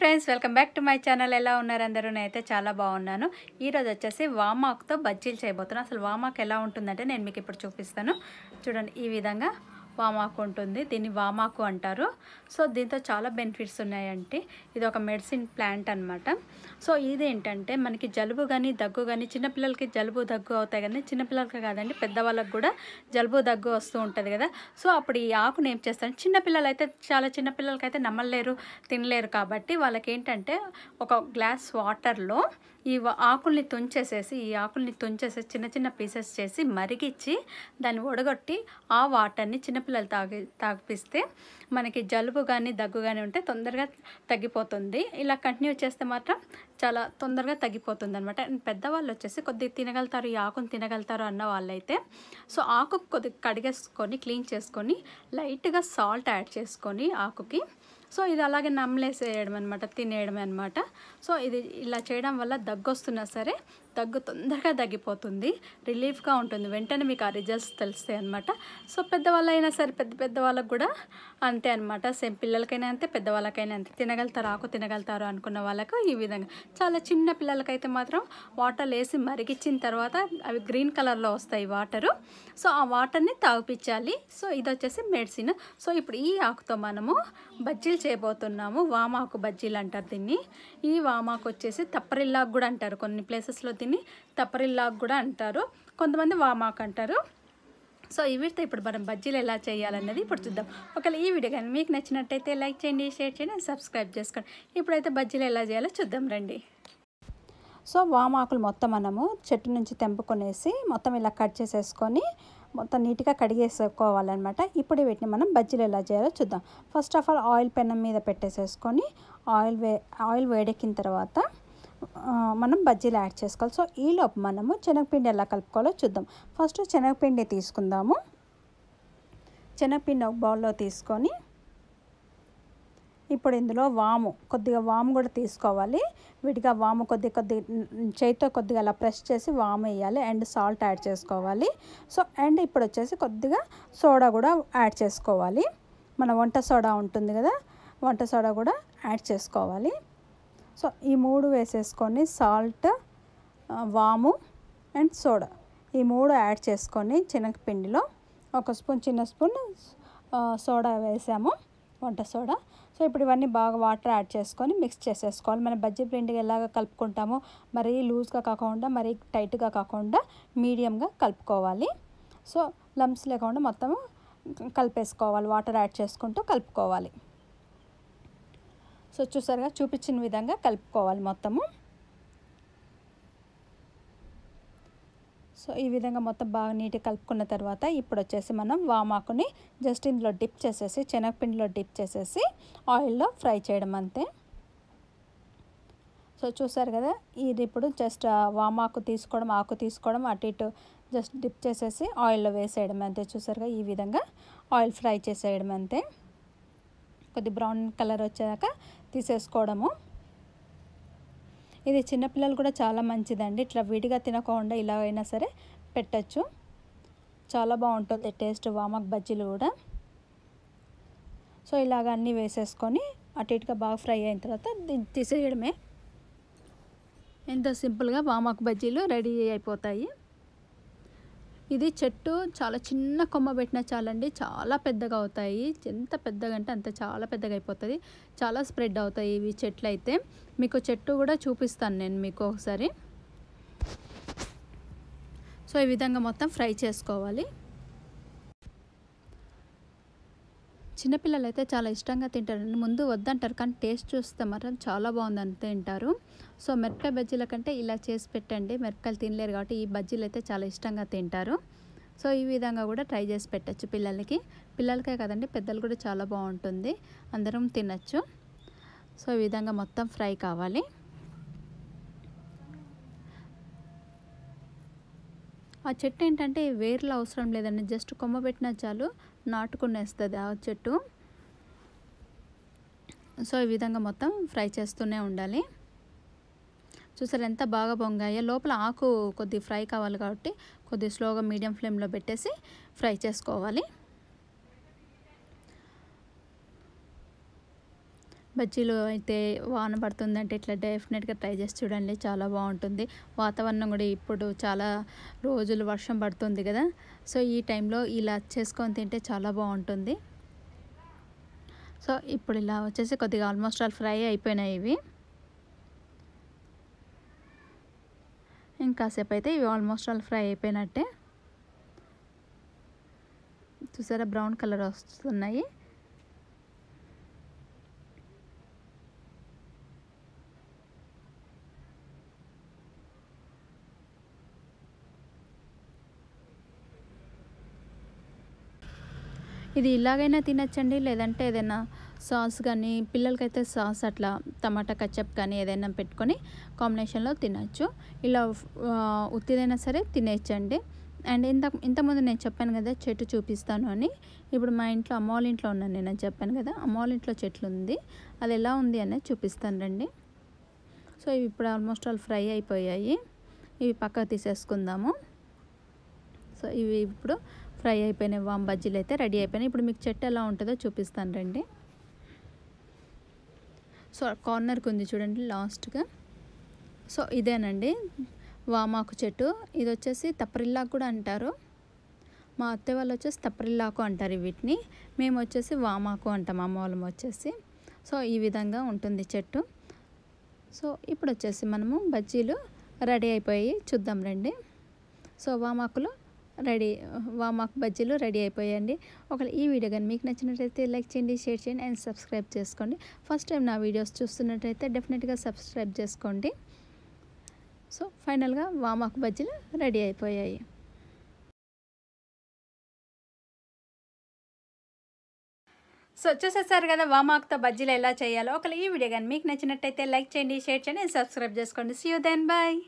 friends welcome back to my channel ఎలా ఉన్నారు అందరూ నేనైతే చాలా బాగున్నాను ఈరోజు వచ్చేసి వామాక్తో బజ్జీలు చేయబోతున్నాను అసలు వామాక్ ఎలా ఉంటుందంటే నేను మీకు ఇప్పుడు చూపిస్తాను చూడండి ఈ విధంగా వామాకు ఉంటుంది దీన్ని వామాకు అంటారు సో దీంతో చాలా బెనిఫిట్స్ ఉన్నాయంటే ఇది ఒక మెడిసిన్ ప్లాంట్ అనమాట సో ఇదేంటంటే మనకి జలుబు కానీ దగ్గు కానీ చిన్నపిల్లలకి జలుబు దగ్గు అవుతాయి కానీ చిన్నపిల్లలకి కాదండి పెద్దవాళ్ళకి కూడా జలుబు దగ్గు వస్తూ ఉంటుంది కదా సో అప్పుడు ఈ ఆకుని ఏం చేస్తాను చిన్నపిల్లలు అయితే చాలా చిన్నపిల్లలకి అయితే నమ్మలేరు తినలేరు కాబట్టి వాళ్ళకి ఏంటంటే ఒక గ్లాస్ వాటర్లో ఈ ఆకుల్ని తుంచేసేసి ఈ ఆకుల్ని తుంచేసేసి చిన్న చిన్న పీసెస్ చేసి మరిగిచ్చి దాన్ని ఒడగొట్టి ఆ వాటర్ని చిన్నపిల్లలు తాగి తాగిపిస్తే మనకి జలుబు కానీ దగ్గు కానీ ఉంటే తొందరగా తగ్గిపోతుంది ఇలా కంటిన్యూ చేస్తే మాత్రం చాలా తొందరగా తగ్గిపోతుంది అనమాట పెద్దవాళ్ళు వచ్చేసి కొద్దిగా తినగలుగుతారు ఈ ఆకును తినగలుగుతారు అన్న వాళ్ళైతే సో ఆకు కొద్దిగా కడిగేసుకొని క్లీన్ చేసుకొని లైట్గా సాల్ట్ యాడ్ చేసుకొని ఆకుకి సో ఇది అలాగే నమ్మలేసేయడం అనమాట తినేయడం అనమాట సో ఇది ఇలా చేయడం వల్ల దగ్గొస్తున్నా సరే దగ్గు తొందరగా తగ్గిపోతుంది రిలీఫ్గా ఉంటుంది వెంటనే మీకు ఆ రిజల్ట్స్ తెలుస్తాయి అనమాట సో పెద్దవాళ్ళు అయినా సరే పెద్ద పెద్ద వాళ్ళకు కూడా అంతే అనమాట సేమ్ పిల్లలకైనా అంతే పెద్దవాళ్ళకైనా అంతే తినగలుగుతారు ఆకు తినగలుగుతారు అనుకున్న వాళ్ళకు ఈ విధంగా చాలా చిన్న పిల్లలకైతే మాత్రం వాటర్ వేసి మరిగించిన తర్వాత అవి గ్రీన్ కలర్లో వస్తాయి వాటరు సో ఆ వాటర్ని తాగిపించాలి సో ఇది వచ్చేసి మెడిసిన్ సో ఇప్పుడు ఈ ఆకుతో మనము బజ్జీలు చేయబోతున్నాము వామాకు బజ్జీలు అంటారు దీన్ని ఈ వామాకు వచ్చేసి తప్పరిల్లాకు కూడా అంటారు కొన్ని ప్లేసెస్లో దీన్ని దీన్ని తప్పరిల్లాకు కూడా అంటారు కొంతమంది వామాక్ అంటారు సో ఈ వీడితో ఇప్పుడు మనం బజ్జీలు ఎలా చేయాలన్నది ఇప్పుడు చూద్దాం ఒకవేళ ఈ వీడియో కానీ మీకు నచ్చినట్టయితే లైక్ చేయండి షేర్ చేయండి అండ్ సబ్స్క్రైబ్ చేసుకోండి ఇప్పుడైతే బజ్జీలు ఎలా చేయాలో చూద్దాం రండి సో వామాకులు మొత్తం మనము చెట్టు నుంచి తెంపుకొనేసి మొత్తం ఇలా కట్ చేసేసుకొని మొత్తం నీట్గా కడిగేసుకోవాలన్నమాట ఇప్పుడు వీటిని మనం బజ్జీలు ఎలా చేయాలో చూద్దాం ఫస్ట్ ఆఫ్ ఆల్ ఆయిల్ పెనం మీద పెట్టేసేసుకొని ఆయిల్ వే ఆయిల్ వేడెక్కిన తర్వాత మనం బజ్జీలు యాడ్ చేసుకోవాలి సో ఈలోపు మనము శనగపిండి ఎలా కలుపుకోవాలో చూద్దాం ఫస్ట్ శనగపిండి తీసుకుందాము శనగపిండి ఒక బౌల్లో తీసుకొని ఇప్పుడు ఇందులో వాము కొద్దిగా వాము కూడా తీసుకోవాలి విడిగా వాము కొద్ది కొద్ది చేతితో కొద్దిగా అలా ప్రెస్ చేసి వాము వేయాలి అండ్ సాల్ట్ యాడ్ చేసుకోవాలి సో అండ్ ఇప్పుడు వచ్చేసి కొద్దిగా సోడా కూడా యాడ్ చేసుకోవాలి మన వంట సోడా ఉంటుంది కదా వంట సోడా కూడా యాడ్ చేసుకోవాలి సో ఈ మూడు వేసేసుకొని సాల్ట్ వాము అండ్ సోడా ఈ మూడు యాడ్ చేసుకొని శనగపిండిలో ఒక స్పూన్ చిన్న స్పూన్ సోడా వేసాము వంట సోడా సో ఇప్పుడు ఇవన్నీ బాగా వాటర్ యాడ్ చేసుకొని మిక్స్ చేసేసుకోవాలి మనం బజ్జీ పిండికి ఎలాగ కలుపుకుంటామో మరీ లూజ్గా కాకుండా మరీ టైట్గా కాకుండా మీడియంగా కలుపుకోవాలి సో లమ్స్ లేకుండా మొత్తము కలిపేసుకోవాలి వాటర్ యాడ్ చేసుకుంటూ కలుపుకోవాలి సో చూసారుగా చూపించిన విధంగా కలుపుకోవాలి మొత్తము సో ఈ విధంగా మొత్తం బాగా నీట్గా కలుపుకున్న తర్వాత ఇప్పుడు వచ్చేసి మనం వామాకుని జస్ట్ ఇందులో డిప్ చేసేసి శనగపిండిలో డిప్ చేసేసి ఆయిల్లో ఫ్రై చేయడం అంతే సో చూసారు కదా ఇది ఇప్పుడు జస్ట్ వామాకు తీసుకోవడం ఆకు తీసుకోవడం అటు ఇటు జస్ట్ డిప్ చేసేసి ఆయిల్లో వేసేయడం అంతే చూసారుగా ఈ విధంగా ఆయిల్ ఫ్రై చేసేయడం అంతే కొద్ది బ్రౌన్ కలర్ వచ్చాక తీసేసుకోవడము ఇది చిన్నపిల్లలు కూడా చాలా మంచిదండి ఇట్లా విడిగా తినకుండా ఇలా అయినా సరే పెట్టచ్చు చాలా బాగుంటుంది టేస్ట్ వామక్ బజ్జీలు కూడా సో ఇలాగ అన్నీ వేసేసుకొని అటు ఇటుగా బాగా ఫ్రై అయిన తర్వాత తీసేయడమే ఎంతో సింపుల్గా వామక్ బజ్జీలు రెడీ అయిపోతాయి ఇది చెట్టు చాలా చిన్న కొమ్మ పెట్టినా చాలండి చాలా పెద్దగా అవుతాయి ఎంత పెద్దగా అంటే అంత చాలా పెద్దగా అయిపోతుంది చాలా స్ప్రెడ్ అవుతాయి ఇవి చెట్లు అయితే మీకు చెట్టు కూడా చూపిస్తాను నేను మీకు ఒకసారి సో ఈ విధంగా మొత్తం ఫ్రై చేసుకోవాలి చిన్నపిల్లలు అయితే చాలా ఇష్టంగా తింటారు ముందు వద్దంటారు కానీ టేస్ట్ చూస్తే మాత్రం చాలా అని తింటారు సో మిరపకాయ బజ్జీల కంటే ఇలా చేసి పెట్టండి మిరపకాయలు తినలేరు కాబట్టి ఈ బజ్జీలు అయితే చాలా ఇష్టంగా తింటారు సో ఈ విధంగా కూడా ట్రై చేసి పెట్టచ్చు పిల్లలకి పిల్లలకే కదండి పెద్దలు కూడా చాలా బాగుంటుంది అందరం తినచ్చు సో ఈ విధంగా మొత్తం ఫ్రై కావాలి ఆ చెట్టు ఏంటంటే వేర్లు అవసరం లేదండి జస్ట్ కొమ్మ పెట్టినా చాలు నాటుకునేస్తుంది ఆ చెట్టు సో ఈ విధంగా మొత్తం ఫ్రై చేస్తూనే ఉండాలి చూసారు ఎంత బాగా పొంగాయో లోపల ఆకు కొద్ది ఫ్రై కావాలి కాబట్టి కొద్ది స్లోగా మీడియం ఫ్లేమ్లో పెట్టేసి ఫ్రై చేసుకోవాలి బజ్జీలు అయితే వాన పడుతుందంటే ఇట్లా డెఫినెట్గా ట్రై చేసి చూడండి చాలా బాగుంటుంది వాతావరణం కూడా ఇప్పుడు చాలా రోజులు వర్షం పడుతుంది కదా సో ఈ టైంలో ఇలా చేసుకొని తింటే చాలా బాగుంటుంది సో ఇప్పుడు ఇలా వచ్చేసి కొద్దిగా ఆల్మోస్ట్ ఆల్ ఫ్రై అయిపోయినాయి ఇవి ఇంకాసేపు అయితే ఇవి ఆల్మోస్ట్ ఆల్ ఫ్రై అయిపోయినట్టే చూసారా బ్రౌన్ కలర్ వస్తున్నాయి ఇది ఇలాగైనా తినచ్చండి లేదంటే ఏదైనా సాస్ కానీ పిల్లలకైతే సాస్ అట్లా టమాటా కచ్చప్ కానీ ఏదైనా పెట్టుకొని కాంబినేషన్లో తినచ్చు ఇలా ఉత్తిదైనా సరే తినేయచ్చండి అండ్ ఇంత ఇంతకుముందు నేను చెప్పాను కదా చెట్టు చూపిస్తాను అని ఇప్పుడు మా ఇంట్లో అమ్మ ఇంట్లో ఉన్నాను నేను చెప్పాను కదా అమ్మ ఇంట్లో చెట్లు ఉంది అది ఎలా ఉంది అనేది చూపిస్తాను రండి సో ఇవి ఇప్పుడు ఆల్మోస్ట్ ఆల్ ఫ్రై అయిపోయాయి ఇవి పక్కకు తీసేసుకుందాము సో ఇవి ఇప్పుడు ఫ్రై అయిపోయిన వామ్ బజ్జీలు అయితే రెడీ అయిపోయినాయి ఇప్పుడు మీకు చెట్టు ఎలా ఉంటుందో చూపిస్తాను రండి సో కార్నర్కి ఉంది చూడండి లాస్ట్గా సో ఇదేనండి వామాకు చెట్టు ఇది వచ్చేసి తప్పరిల్లాకు కూడా అంటారు మా అత్తే వాళ్ళు వచ్చేసి తప్పరిల్లాకు అంటారు వీటిని మేము వచ్చేసి వామాకు అంటాం అమ్మ వచ్చేసి సో ఈ విధంగా ఉంటుంది చెట్టు సో ఇప్పుడు వచ్చేసి మనము బజ్జీలు రెడీ అయిపోయి చూద్దాం రండి సో వామాకులు రెడీ వామాక్ బజ్జీలు రెడీ అయిపోయాయండి ఒకవేళ ఈ వీడియో కానీ మీకు నచ్చినట్లయితే లైక్ చేయండి షేర్ చేయండి అండ్ సబ్స్క్రైబ్ చేసుకోండి ఫస్ట్ టైం నా వీడియోస్ చూస్తున్నట్లయితే డెఫినెట్గా సబ్స్క్రైబ్ చేసుకోండి సో ఫైనల్గా వామాకు బజ్జీలు రెడీ అయిపోయాయి సో చూసేసారు కదా వామాక్తో బజ్జీలు ఎలా చేయాలో ఒకవేళ ఈ వీడియో కానీ మీకు నచ్చినట్టయితే లైక్ చేయండి షేర్ చేయండి సబ్స్క్రైబ్ చేసుకోండి సీ యూ దెన్ బాయ్